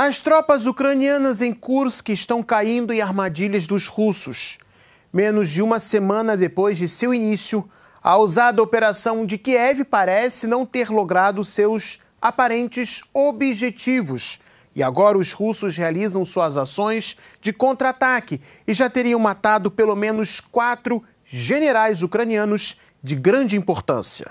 As tropas ucranianas em Kursk estão caindo em armadilhas dos russos. Menos de uma semana depois de seu início, a ousada operação de Kiev parece não ter logrado seus aparentes objetivos. E agora os russos realizam suas ações de contra-ataque e já teriam matado pelo menos quatro generais ucranianos de grande importância.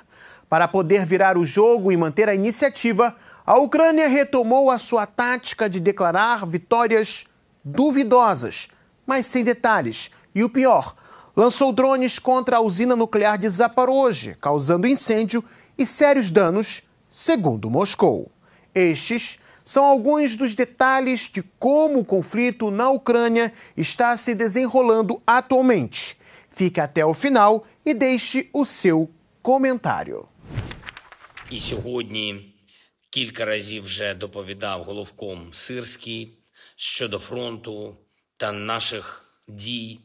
Para poder virar o jogo e manter a iniciativa, a Ucrânia retomou a sua tática de declarar vitórias duvidosas, mas sem detalhes. E o pior, lançou drones contra a usina nuclear de Zaporozhye, causando incêndio e sérios danos, segundo Moscou. Estes são alguns dos detalhes de como o conflito na Ucrânia está se desenrolando atualmente. Fique até o final e deixe o seu comentário. E hoje... Кілька разів вже доповідав головком Сирський щодо фронту та наших дій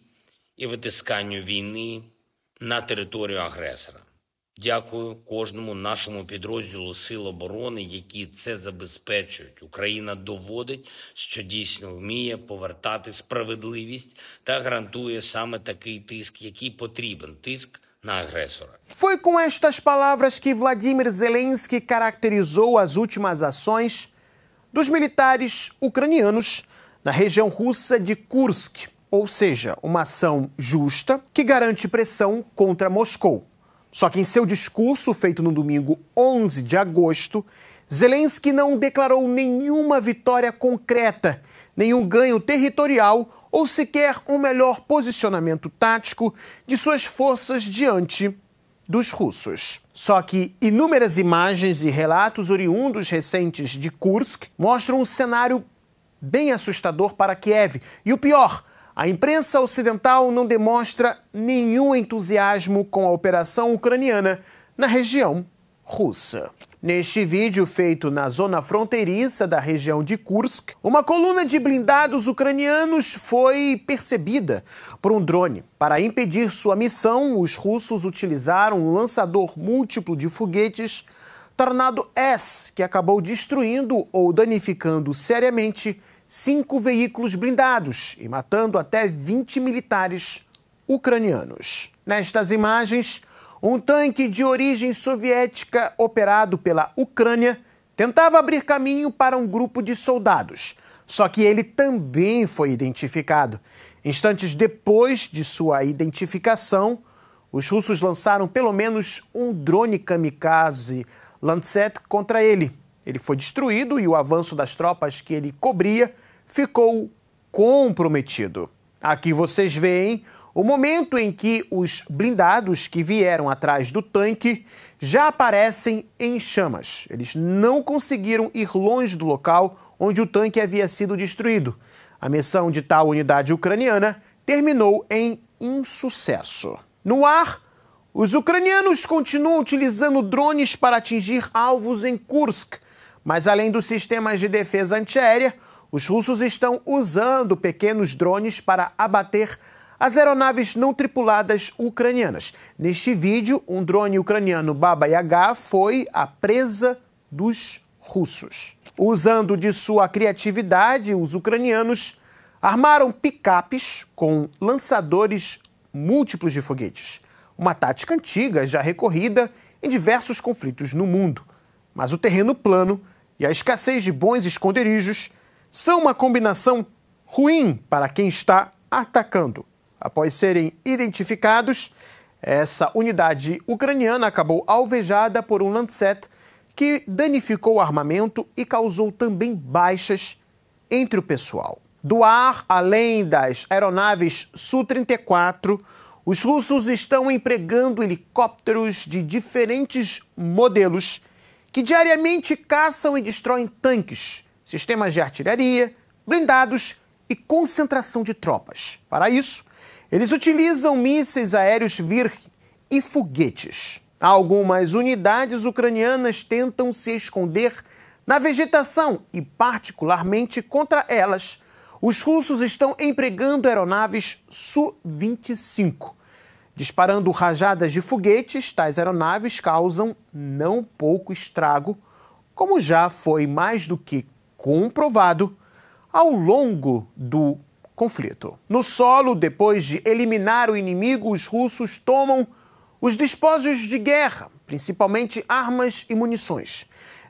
і витисканню війни на територію агресора. Дякую кожному нашому підрозділу Сил оборони, які це забезпечують. Україна доводить, що дійсно вміє повертати справедливість та гарантує саме такий тиск, який потрібен тиск na agressora. Foi com estas palavras que Vladimir Zelensky caracterizou as últimas ações dos militares ucranianos na região russa de Kursk, ou seja, uma ação justa que garante pressão contra Moscou. Só que em seu discurso feito no domingo 11 de agosto, Zelensky não declarou nenhuma vitória concreta nenhum ganho territorial ou sequer um melhor posicionamento tático de suas forças diante dos russos. Só que inúmeras imagens e relatos oriundos recentes de Kursk mostram um cenário bem assustador para Kiev. E o pior, a imprensa ocidental não demonstra nenhum entusiasmo com a operação ucraniana na região russa. Neste vídeo feito na zona fronteiriça da região de Kursk, uma coluna de blindados ucranianos foi percebida por um drone. Para impedir sua missão, os russos utilizaram um lançador múltiplo de foguetes Tornado S, que acabou destruindo ou danificando seriamente cinco veículos blindados e matando até 20 militares ucranianos. Nestas imagens, um tanque de origem soviética operado pela Ucrânia tentava abrir caminho para um grupo de soldados. Só que ele também foi identificado. Instantes depois de sua identificação, os russos lançaram pelo menos um drone kamikaze Lancet contra ele. Ele foi destruído e o avanço das tropas que ele cobria ficou comprometido. Aqui vocês veem o momento em que os blindados que vieram atrás do tanque já aparecem em chamas. Eles não conseguiram ir longe do local onde o tanque havia sido destruído. A missão de tal unidade ucraniana terminou em insucesso. No ar, os ucranianos continuam utilizando drones para atingir alvos em Kursk, mas além dos sistemas de defesa antiaérea, os russos estão usando pequenos drones para abater as aeronaves não tripuladas ucranianas. Neste vídeo, um drone ucraniano Baba Yaga foi a presa dos russos. Usando de sua criatividade, os ucranianos armaram picapes com lançadores múltiplos de foguetes. Uma tática antiga, já recorrida em diversos conflitos no mundo. Mas o terreno plano e a escassez de bons esconderijos são uma combinação ruim para quem está atacando. Após serem identificados, essa unidade ucraniana acabou alvejada por um Lancet que danificou o armamento e causou também baixas entre o pessoal. Do ar, além das aeronaves Su-34, os russos estão empregando helicópteros de diferentes modelos que diariamente caçam e destroem tanques, sistemas de artilharia, blindados e concentração de tropas. Para isso, eles utilizam mísseis aéreos Vir e foguetes. Algumas unidades ucranianas tentam se esconder na vegetação e, particularmente, contra elas, os russos estão empregando aeronaves Su-25. Disparando rajadas de foguetes, tais aeronaves causam não pouco estrago, como já foi mais do que comprovado ao longo do conflito. No solo, depois de eliminar o inimigo, os russos tomam os despojos de guerra, principalmente armas e munições.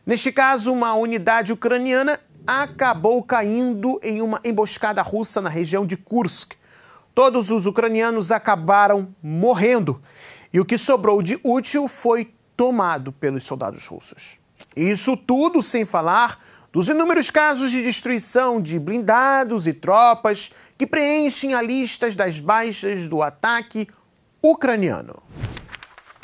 Neste caso, uma unidade ucraniana acabou caindo em uma emboscada russa na região de Kursk. Todos os ucranianos acabaram morrendo e o que sobrou de útil foi tomado pelos soldados russos. Isso tudo sem falar dos inúmeros casos de destruição de blindados e tropas que preenchem a lista das baixas do ataque ucraniano.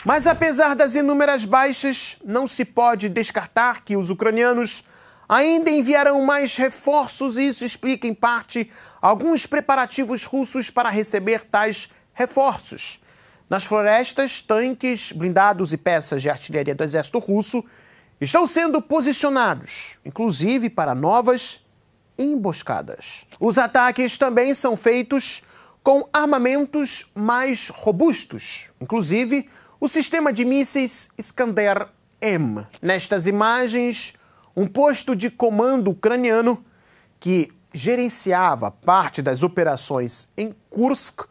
Mas apesar das inúmeras baixas, não se pode descartar que os ucranianos ainda enviarão mais reforços e isso explica, em parte, alguns preparativos russos para receber tais reforços. Nas florestas, tanques, blindados e peças de artilharia do exército russo estão sendo posicionados, inclusive para novas emboscadas. Os ataques também são feitos com armamentos mais robustos, inclusive o sistema de mísseis Iskander-M. Nestas imagens, um posto de comando ucraniano que gerenciava parte das operações em Kursk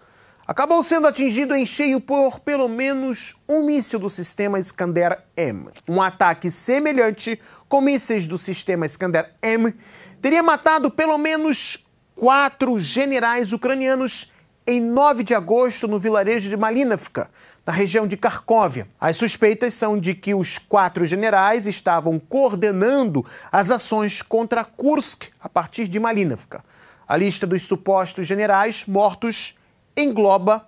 acabou sendo atingido em cheio por pelo menos um míssil do sistema Iskander-M. Um ataque semelhante com mísseis do sistema Iskander-M teria matado pelo menos quatro generais ucranianos em 9 de agosto no vilarejo de Malinivka, na região de Karkovia. As suspeitas são de que os quatro generais estavam coordenando as ações contra Kursk a partir de Malinivka. A lista dos supostos generais mortos engloba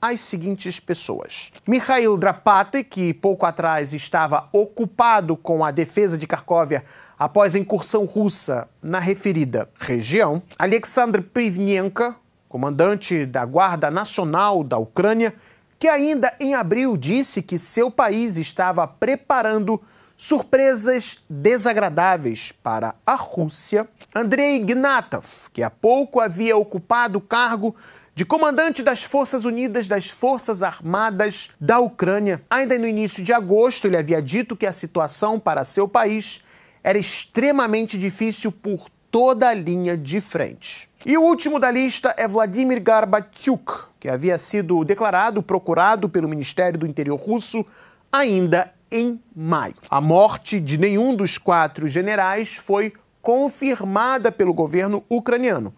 as seguintes pessoas: Mikhail Drapate, que pouco atrás estava ocupado com a defesa de Kharkovia após a incursão russa na referida região, Alexandre Privnenka, comandante da Guarda Nacional da Ucrânia, que ainda em abril disse que seu país estava preparando surpresas desagradáveis para a Rússia, Andrei Gnatov, que há pouco havia ocupado o cargo de comandante das Forças Unidas das Forças Armadas da Ucrânia. Ainda no início de agosto, ele havia dito que a situação para seu país era extremamente difícil por toda a linha de frente. E o último da lista é Vladimir Garbatyuk, que havia sido declarado procurado pelo Ministério do Interior russo ainda em maio. A morte de nenhum dos quatro generais foi confirmada pelo governo ucraniano.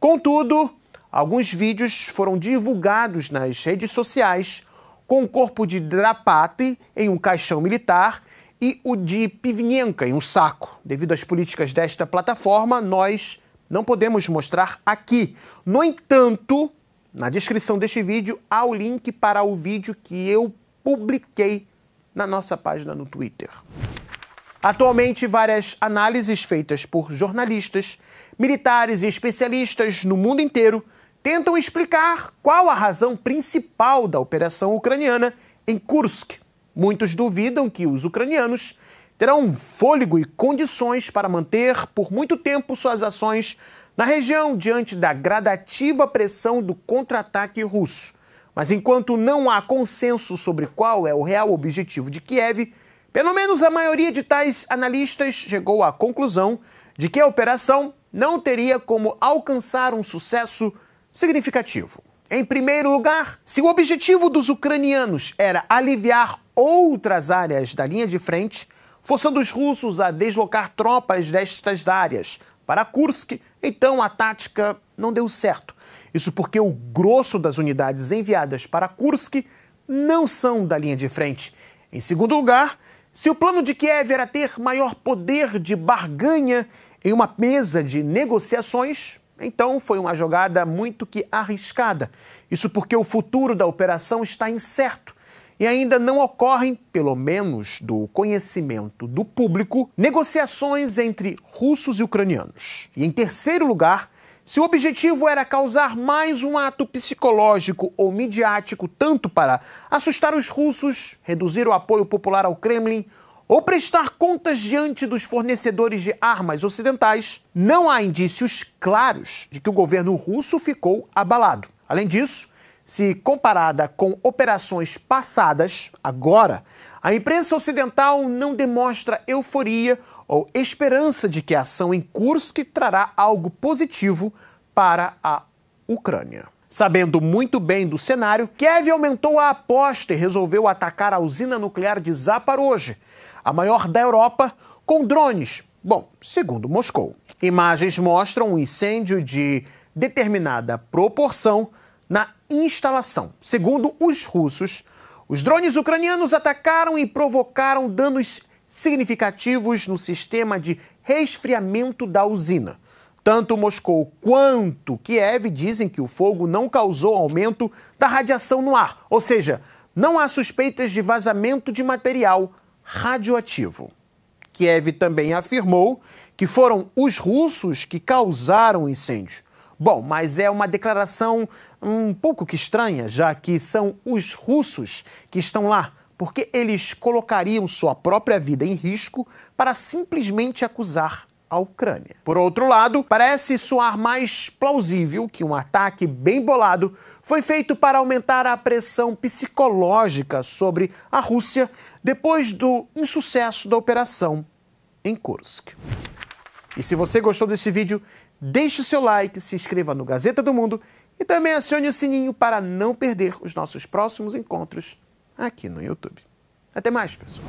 Contudo, Alguns vídeos foram divulgados nas redes sociais com o corpo de Drapati em um caixão militar e o de Pivnenka em um saco. Devido às políticas desta plataforma, nós não podemos mostrar aqui. No entanto, na descrição deste vídeo há o link para o vídeo que eu publiquei na nossa página no Twitter. Atualmente, várias análises feitas por jornalistas, militares e especialistas no mundo inteiro tentam explicar qual a razão principal da operação ucraniana em Kursk. Muitos duvidam que os ucranianos terão fôlego e condições para manter por muito tempo suas ações na região diante da gradativa pressão do contra-ataque russo. Mas enquanto não há consenso sobre qual é o real objetivo de Kiev, pelo menos a maioria de tais analistas chegou à conclusão de que a operação não teria como alcançar um sucesso significativo. Em primeiro lugar, se o objetivo dos ucranianos era aliviar outras áreas da linha de frente, forçando os russos a deslocar tropas destas áreas para Kursk, então a tática não deu certo. Isso porque o grosso das unidades enviadas para Kursk não são da linha de frente. Em segundo lugar, se o plano de Kiev era ter maior poder de barganha em uma mesa de negociações, então foi uma jogada muito que arriscada. Isso porque o futuro da operação está incerto e ainda não ocorrem, pelo menos do conhecimento do público, negociações entre russos e ucranianos. E em terceiro lugar, se o objetivo era causar mais um ato psicológico ou midiático, tanto para assustar os russos, reduzir o apoio popular ao Kremlin ou prestar contas diante dos fornecedores de armas ocidentais, não há indícios claros de que o governo russo ficou abalado. Além disso, se comparada com operações passadas, agora, a imprensa ocidental não demonstra euforia ou esperança de que a ação em Kursk trará algo positivo para a Ucrânia. Sabendo muito bem do cenário, Kiev aumentou a aposta e resolveu atacar a usina nuclear de Zaporozhye, a maior da Europa, com drones. Bom, segundo Moscou. Imagens mostram um incêndio de determinada proporção na instalação. Segundo os russos, os drones ucranianos atacaram e provocaram danos significativos no sistema de resfriamento da usina. Tanto Moscou quanto Kiev dizem que o fogo não causou aumento da radiação no ar, ou seja, não há suspeitas de vazamento de material radioativo. Kiev também afirmou que foram os russos que causaram o incêndio. Bom, mas é uma declaração um pouco que estranha, já que são os russos que estão lá, porque eles colocariam sua própria vida em risco para simplesmente acusar a Ucrânia. Por outro lado, parece soar mais plausível que um ataque bem bolado foi feito para aumentar a pressão psicológica sobre a Rússia depois do insucesso da operação em Kursk. E se você gostou desse vídeo, deixe o seu like, se inscreva no Gazeta do Mundo e também acione o sininho para não perder os nossos próximos encontros aqui no YouTube. Até mais, pessoal!